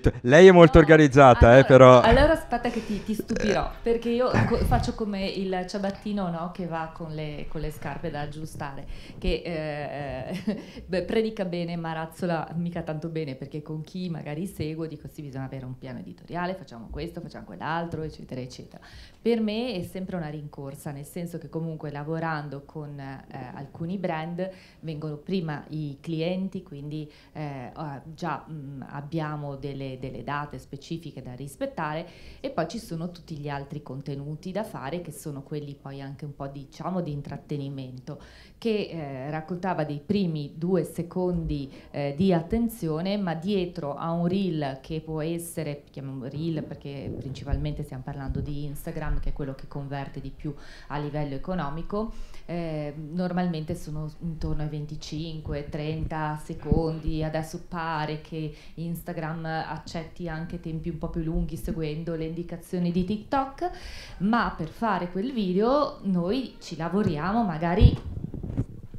t- lei è molto no, organizzata, eh, allora, eh, però. Allora aspetta che ti, ti stupirò, eh. perché io co- faccio come il ciabattino no, che va con le, con le, scarpe da aggiustare, che eh, eh beh, predica bene ma razzola mica tanto bene, perché con chi magari seguo dico sì, bisogna avere un piano editoriale, facciamo questo, facciamo quell'altro, eccetera, eccetera. Per me è sempre una rincorsa, nel senso che comunque lavorando con eh, alcuni brand vengono prima i clienti, quindi ah, già mh, mm, abbiamo delle delle, delle date specifiche da rispettare e poi ci sono tutti gli altri contenuti da fare che sono quelli poi anche un po' diciamo di intrattenimento che eh, raccontava dei primi due secondi eh, di attenzione ma dietro a un reel che può essere, chiamiamo reel perché principalmente stiamo parlando di Instagram che è quello che converte di più a livello economico eh, normalmente sono intorno ai 25-30 secondi, adesso pare che Instagram accetti anche tempi un po' più lunghi seguendo le indicazioni di TikTok, ma per fare quel video noi ci lavoriamo magari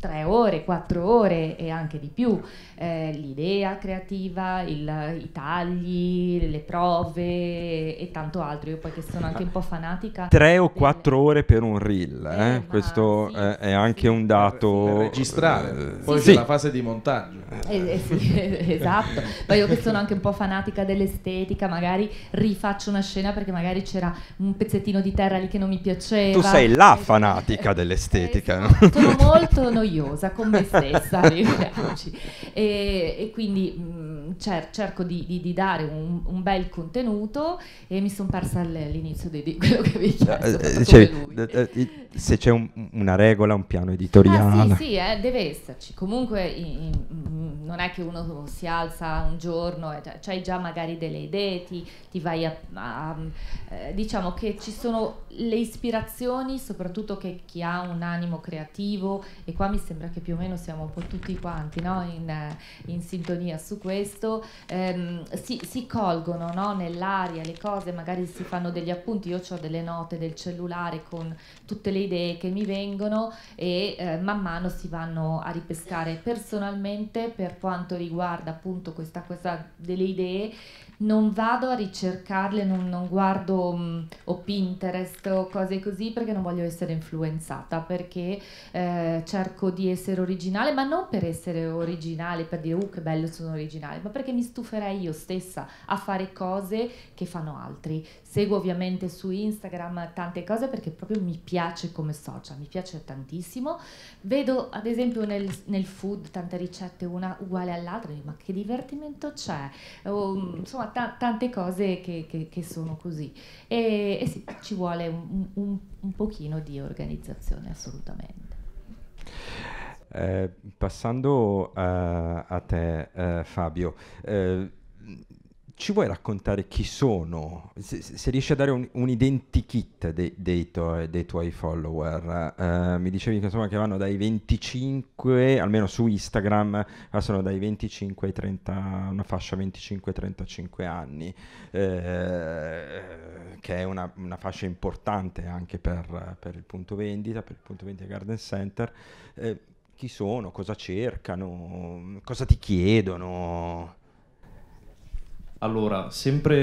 tre ore, quattro ore e anche di più, eh, l'idea creativa, il, i tagli, le prove e tanto altro. Io poi che sono anche un po' fanatica. Tre o quattro ore per un reel, eh? Eh, questo sì, è, sì, anche sì. un dato... Per, registrare, eh, poi c'è la fase di montaggio. Eh, eh, esatto, ma io che sono anche un po' fanatica dell'estetica, magari rifaccio una scena perché magari c'era un pezzettino di terra lì che non mi piaceva. Tu sei la fanatica dell'estetica. sono molto noiosa noiosa con me stessa, arriviamoci. E, e quindi mh, mm, cer- cerco di, di, di dare un, un, bel contenuto e mi sono persa all'inizio di, di, quello che vi chiesto. Eh, cioè, se c'è un, una regola, un piano editoriale. Ah, sì, sì eh, deve esserci. Comunque in, in, mm, non è che uno si alza un giorno, cioè, hai già magari delle idee, ti, ti vai a, a eh, diciamo che ci sono le ispirazioni, soprattutto che chi ha un animo creativo e qua mi sembra che più o meno siamo un po' tutti quanti no? in, in, sintonia su questo, ehm, si, si, colgono no? nell'aria le cose, magari si fanno degli appunti, io ho delle note del cellulare con tutte le idee che mi vengono e eh, man mano si vanno a ripescare personalmente per quanto riguarda appunto questa cosa delle idee, non vado a ricercarle, non, non guardo mh, o Pinterest o cose così perché non voglio essere influenzata, perché eh, cerco di essere originale, ma non per essere originale, per dire uh che bello sono originale, ma perché mi stuferei io stessa a fare cose che fanno altri. Seguo ovviamente su Instagram tante cose perché proprio mi piace come social, mi piace tantissimo. Vedo ad esempio nel, nel, food tante ricette una uguale all'altra, ma che divertimento c'è? O, mm, insomma, t- tante cose che, che, che, sono così. E, e sì, ci vuole un, un, un, pochino di organizzazione assolutamente. Eh, passando uh, a te uh, Fabio, uh, ci vuoi raccontare chi sono? Se, se riesci a dare un, un identikit dei, dei, tuoi, dei, tuoi follower, uh, mi dicevi che, insomma, che vanno dai 25, almeno su Instagram, eh, sono dai 25 ai 30, una fascia 25-35 anni, eh, che è una, una, fascia importante anche per, per, il punto vendita, per il punto vendita Garden Center. Eh, chi sono? Cosa cercano? Cosa ti chiedono? Allora, sempre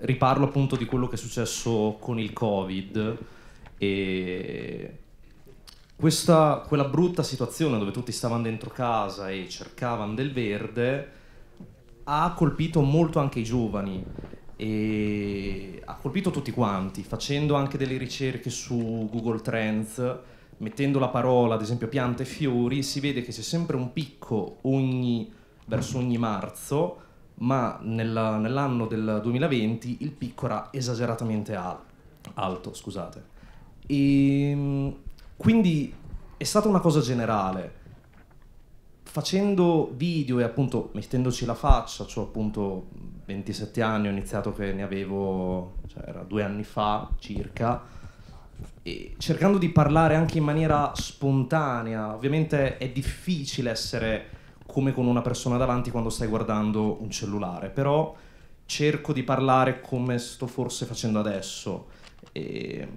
eh, riparlo appunto di quello che è successo con il Covid e questa, quella brutta situazione dove tutti stavano dentro casa e cercavano del verde ha colpito molto anche i giovani e ha colpito tutti quanti, facendo anche delle ricerche su Google Trends, mettendo la parola ad esempio piante e fiori, si vede che c'è sempre un picco ogni, verso ogni marzo ma nella, nell'anno del 2020 il picco era esageratamente al, alto, scusate. E, ehm, quindi è stata una cosa generale. Facendo video e appunto mettendoci la faccia, cioè appunto 27 anni, ho iniziato che ne avevo, cioè era due anni fa circa, e cercando di parlare anche in maniera spontanea, ovviamente è difficile essere come con una persona davanti quando stai guardando un cellulare, però cerco di parlare come sto forse facendo adesso. E ehm,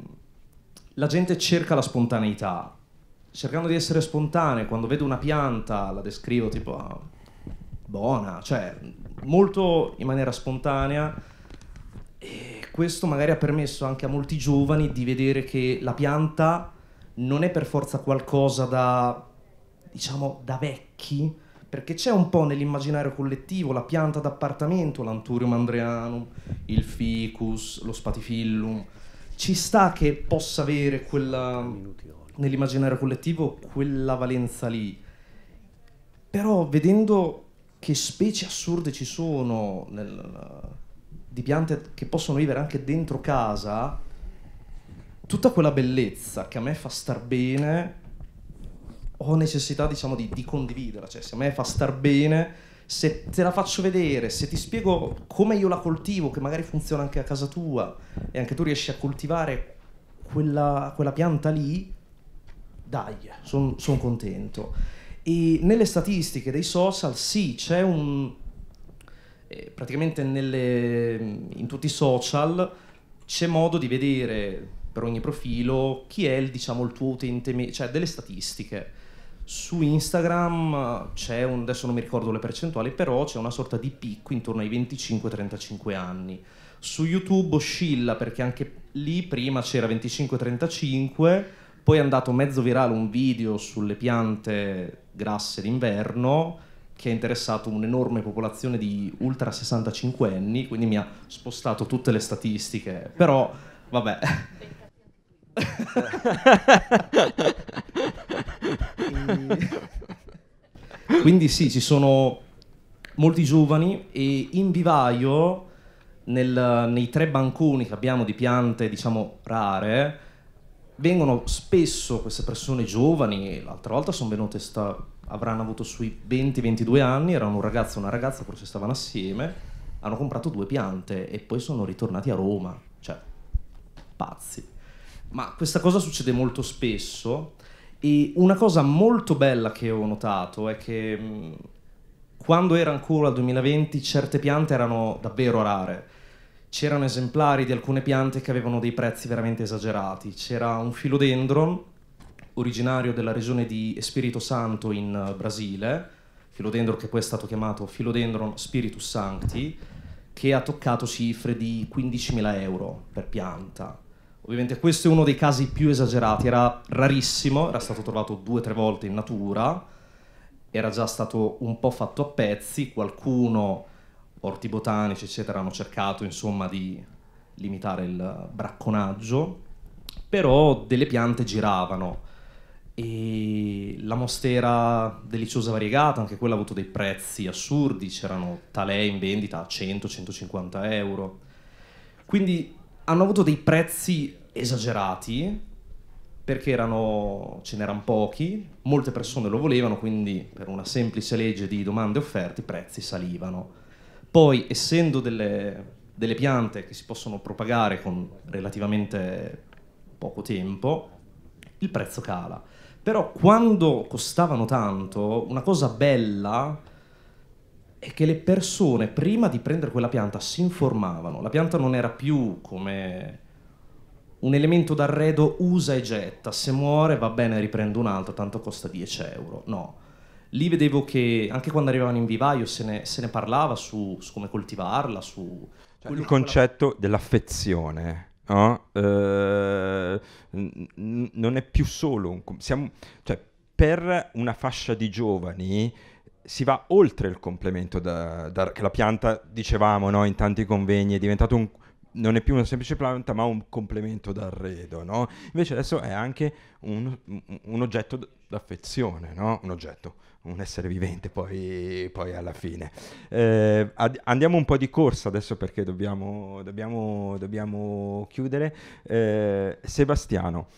la gente cerca la spontaneità, cercando di essere spontanee, quando vedo una pianta la descrivo tipo ah, buona, cioè molto in maniera spontanea e questo magari ha permesso anche a molti giovani di vedere che la pianta non è per forza qualcosa da diciamo da vecchi, perché c'è un po' nell'immaginario collettivo la pianta d'appartamento, l'anturium andreanum, il ficus, lo spatifillum. Ci sta che possa avere quella, nell'immaginario collettivo quella valenza lì. Però vedendo che specie assurde ci sono nel, di piante che possono vivere anche dentro casa, tutta quella bellezza che a me fa star bene ho necessità diciamo di, di condividere, cioè se a me fa star bene se te la faccio vedere, se ti spiego come io la coltivo, che magari funziona anche a casa tua e anche tu riesci a coltivare quella, quella pianta lì, dai, sono son contento. E nelle statistiche dei social, sì, c'è un... Eh, praticamente nelle, in tutti i social c'è modo di vedere per ogni profilo chi è il, diciamo, il tuo utente, cioè delle statistiche su Instagram eh, c'è un, adesso non mi ricordo le percentuali, però c'è una sorta di picco intorno ai 25-35 anni. Su YouTube oscilla perché anche lì prima c'era 25-35, poi è andato mezzo virale un video sulle piante grasse d'inverno che ha interessato un'enorme popolazione di ultra 65 anni, quindi mi ha spostato tutte le statistiche, però vabbè. Eh. Quindi sì, ci sono molti giovani e in vivaio, nel, nei tre banconi che abbiamo di piante, diciamo, rare, vengono spesso queste persone giovani, l'altra volta sono venute, sta, avranno avuto sui 20-22 anni, erano un ragazzo e una ragazza, forse stavano assieme, hanno comprato due piante e poi sono ritornati a Roma, cioè pazzi ma questa cosa succede molto spesso e una cosa molto bella che ho notato è che mm, quando era ancora il 2020 certe piante erano davvero rare. C'erano esemplari di alcune piante che avevano dei prezzi veramente esagerati. C'era un filodendron originario della regione di Espirito Santo in eh, Brasile, filodendron che poi è stato chiamato filodendron Spiritus Sancti, che ha toccato cifre di 15.000 euro per pianta Ovviamente questo è uno dei casi più esagerati, era rarissimo, era stato trovato due o tre volte in natura, era già stato un po' fatto a pezzi, qualcuno, orti botanici eccetera, hanno cercato insomma di limitare il bracconaggio, però delle piante giravano e la mostera deliciosa variegata, anche quella ha avuto dei prezzi assurdi, c'erano talè in vendita a 100-150 euro. Quindi hanno avuto dei prezzi esagerati perché erano, ce n'erano pochi, molte persone lo volevano, quindi per una semplice legge di domande e offerte i prezzi salivano. Poi, essendo delle, delle piante che si possono propagare con relativamente poco tempo, il prezzo cala. Però quando costavano tanto, una cosa bella è che le persone prima di prendere quella pianta si informavano. La pianta non era più come un elemento d'arredo usa e getta, se muore va bene riprendo un altro, tanto costa 10 euro. No, lì vedevo che anche quando arrivavano in vivaio se ne, se ne parlava su, su, come coltivarla, su... Cioè, il concetto quella... dell'affezione. No? Eh, non è più solo un... Siamo, cioè, per una fascia di giovani si va oltre il complemento da, da, che la pianta, dicevamo no, in tanti convegni, è diventato un, non è più una semplice pianta ma un complemento d'arredo, no? invece adesso è anche un, un oggetto d'affezione, no? un oggetto, un essere vivente poi, poi alla fine. Eh, ad, andiamo un po' di corsa adesso perché dobbiamo, dobbiamo, dobbiamo chiudere. Eh, Sebastiano,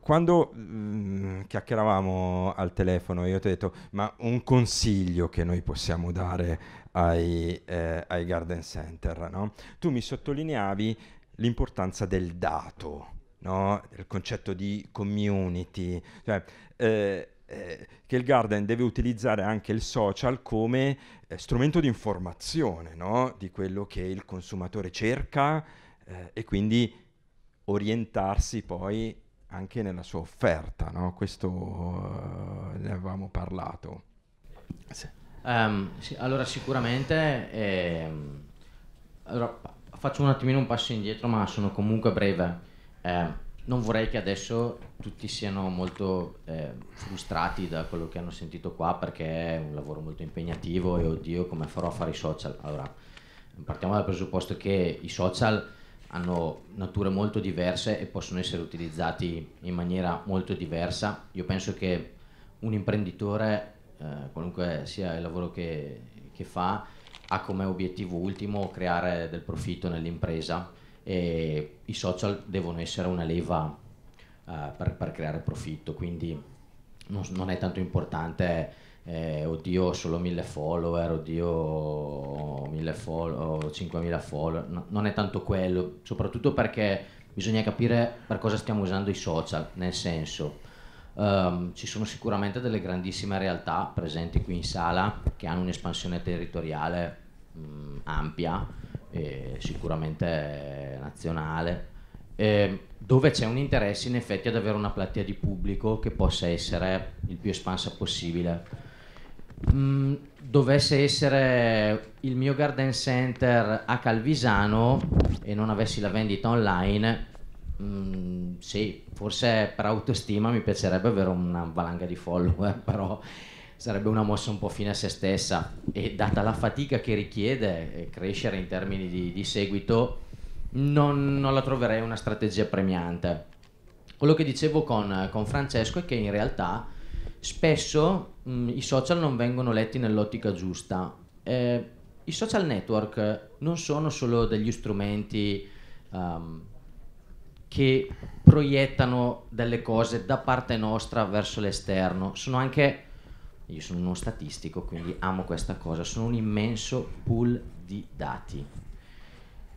quando mh, mm, chiacchieravamo al telefono io ti ho detto ma un consiglio che noi possiamo dare ai, eh, ai garden center, no? tu mi sottolineavi l'importanza del dato. No? il concetto di community, cioè, eh, eh, che il Garden deve utilizzare anche il social come eh, strumento di informazione no? di quello che il consumatore cerca eh, e quindi orientarsi poi anche nella sua offerta, no? questo uh, ne avevamo parlato. Sì. Um, sì, allora sicuramente ehm, allora, faccio un attimino un passo indietro ma sono comunque breve. Eh, non vorrei che adesso tutti siano molto eh, frustrati da quello che hanno sentito qua perché è un lavoro molto impegnativo e oddio come farò a fare i social. Allora, partiamo dal presupposto che i social hanno nature molto diverse e possono essere utilizzati in maniera molto diversa. Io penso che un imprenditore, eh, qualunque sia il lavoro che, che fa, ha come obiettivo ultimo creare del profitto nell'impresa e i social devono essere una leva uh, per, per, creare profitto, quindi non, non è tanto importante eh, oddio solo 1000 follower, oddio 1000 follower, 5000 follower, no, non è tanto quello, soprattutto perché bisogna capire per cosa stiamo usando i social, nel senso um, ci sono sicuramente delle grandissime realtà presenti qui in sala che hanno un'espansione territoriale mh, mm, ampia, eh, sicuramente nazionale, eh, dove c'è un interesse in effetti ad avere una platea di pubblico che possa essere il più espansa possibile. Mm, dovesse essere il mio garden center a Calvisano e non avessi la vendita online, mm, sì, forse per autostima mi piacerebbe avere una valanga di follower, però sarebbe una mossa un po' fine a se stessa e data la fatica che richiede eh, crescere in termini di, di seguito non, non, la troverei una strategia premiante. Quello che dicevo con, con Francesco è che in realtà spesso mh, mm, i social non vengono letti nell'ottica giusta. Eh, I social network non sono solo degli strumenti um, che proiettano delle cose da parte nostra verso l'esterno, sono anche io sono uno statistico, quindi amo questa cosa, sono un immenso pool di dati.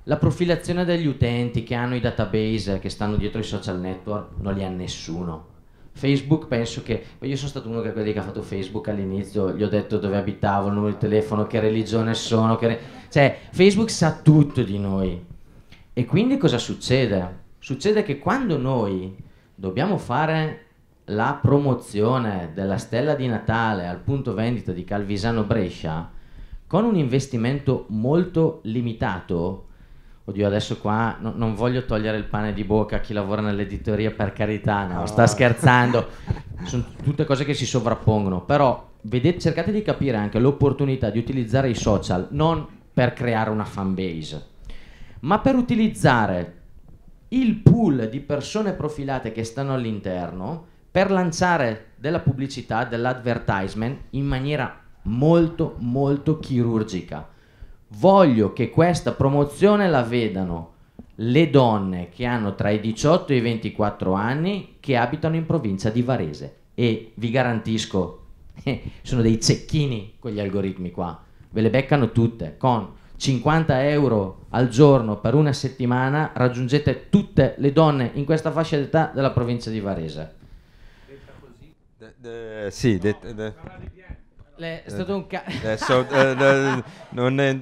La profilazione degli utenti che hanno i database eh, che stanno dietro i social network non li ha nessuno. Facebook penso che, io sono stato uno di quelli che ha fatto Facebook all'inizio, gli ho detto dove abitavo, il numero di telefono, che religione sono, che re... cioè Facebook sa tutto di noi. E quindi cosa succede? Succede che quando noi dobbiamo fare la promozione della stella di Natale al punto vendita di Calvisano Brescia con un investimento molto limitato. Oddio, adesso qua no, non voglio togliere il pane di bocca a chi lavora nell'editoria, per carità, no, no. sta scherzando. Sono tutte cose che si sovrappongono, però vedete, cercate di capire anche l'opportunità di utilizzare i social non per creare una fan base, ma per utilizzare il pool di persone profilate che stanno all'interno per lanciare della pubblicità, dell'advertisement in maniera molto molto chirurgica. Voglio che questa promozione la vedano le donne che hanno tra i 18 e i 24 anni che abitano in provincia di Varese e vi garantisco eh, sono dei cecchini con gli algoritmi qua ve le beccano tutte con 50 euro al giorno per una settimana raggiungete tutte le donne in questa fascia d'età della provincia di Varese De, de, sì, no, de, de, è stato un caso. Eh, eh, non è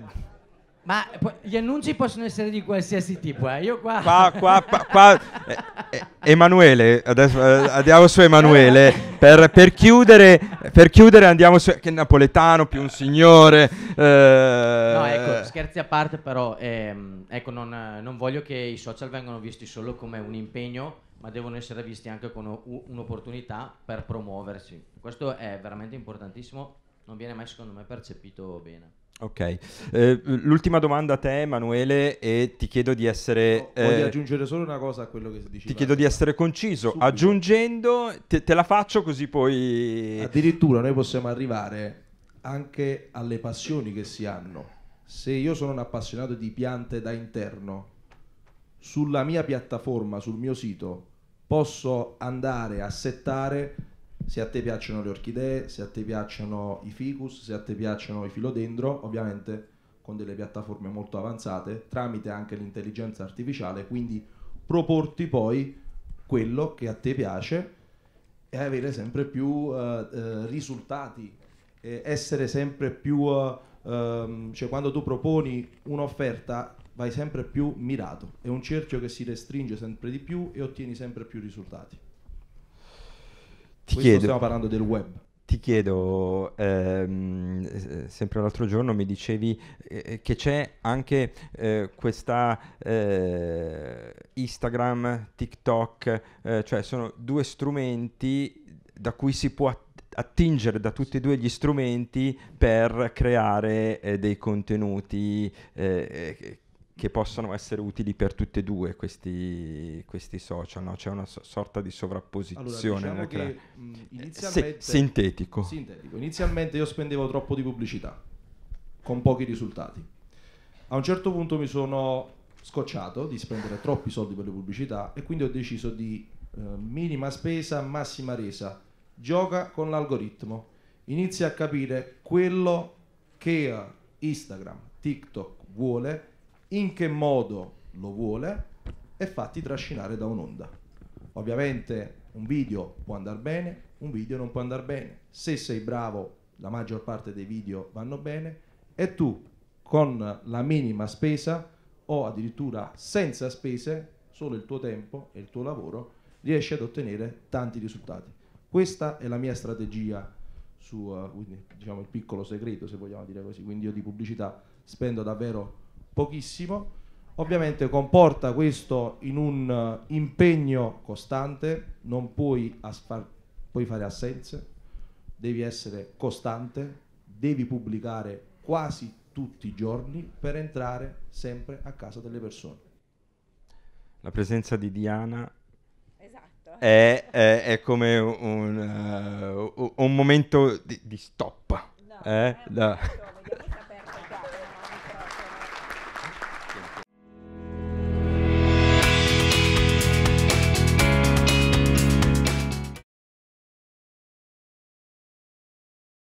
ma gli annunci possono essere di qualsiasi tipo, eh? Io qua... qua, qua, qua eh, eh, Emanuele, adesso eh, andiamo su Emanuele, per, per, chiudere, per, chiudere, andiamo su... che napoletano, più un signore... Eh. No, ecco, scherzi a parte però, ehm, ecco, non, non, voglio che i social vengano visti solo come un impegno, ma devono essere visti anche come un'opportunità per promuoversi. Questo è veramente importantissimo, non viene mai secondo me percepito bene. Ok, eh, l'ultima domanda a te Emanuele e ti chiedo di essere... No, voglio eh, aggiungere solo una cosa a quello che diceva. Ti chiedo di essere conciso, Subito. aggiungendo, te, te, la faccio così poi... Addirittura noi possiamo arrivare anche alle passioni che si hanno. Se io sono un appassionato di piante da interno, sulla mia piattaforma, sul mio sito, posso andare a settare se a te piacciono le orchidee, se a te piacciono i ficus, se a te piacciono i filodendro, ovviamente con delle piattaforme molto avanzate, tramite anche l'intelligenza artificiale, quindi proporti poi quello che a te piace e avere sempre più eh, eh, risultati, eh, essere sempre più, eh, ehm, cioè quando tu proponi un'offerta vai sempre più mirato, è un cerchio che si restringe sempre di più e ottieni sempre più risultati. Ti chiedo, stiamo parlando del web. Ti chiedo, ehm, sempre l'altro giorno mi dicevi eh, eh, che c'è anche eh, questa eh, Instagram, TikTok, eh, cioè sono due strumenti da cui si può attingere da tutti e due gli strumenti per creare eh, dei contenuti eh, eh che possono essere utili per tutti e due questi, questi social, no? c'è una so- sorta di sovrapposizione. Allora, diciamo che, mh, eh, inizialmente, se- sintetico. sintetico. Inizialmente io spendevo troppo di pubblicità, con pochi risultati. A un certo punto mi sono scocciato di spendere troppi soldi per le pubblicità e quindi ho deciso di eh, minima spesa, massima resa. Gioca con l'algoritmo, inizia a capire quello che Instagram, TikTok vuole in che modo lo vuole e fatti trascinare da un'onda. Ovviamente un video può andare bene, un video non può andare bene. Se sei bravo, la maggior parte dei video vanno bene e tu con la minima spesa o addirittura senza spese, solo il tuo tempo e il tuo lavoro, riesci ad ottenere tanti risultati. Questa è la mia strategia su uh, quindi, diciamo, il piccolo segreto, se vogliamo dire così, quindi io di pubblicità spendo davvero pochissimo, ovviamente comporta questo in un eh, impegno costante, non puoi, puoi fare assenze, devi essere costante, devi pubblicare quasi tutti i giorni per entrare sempre a casa delle persone. La presenza di Diana esatto. è, è, è, come un, uh, un momento di, di stop. No, eh? da.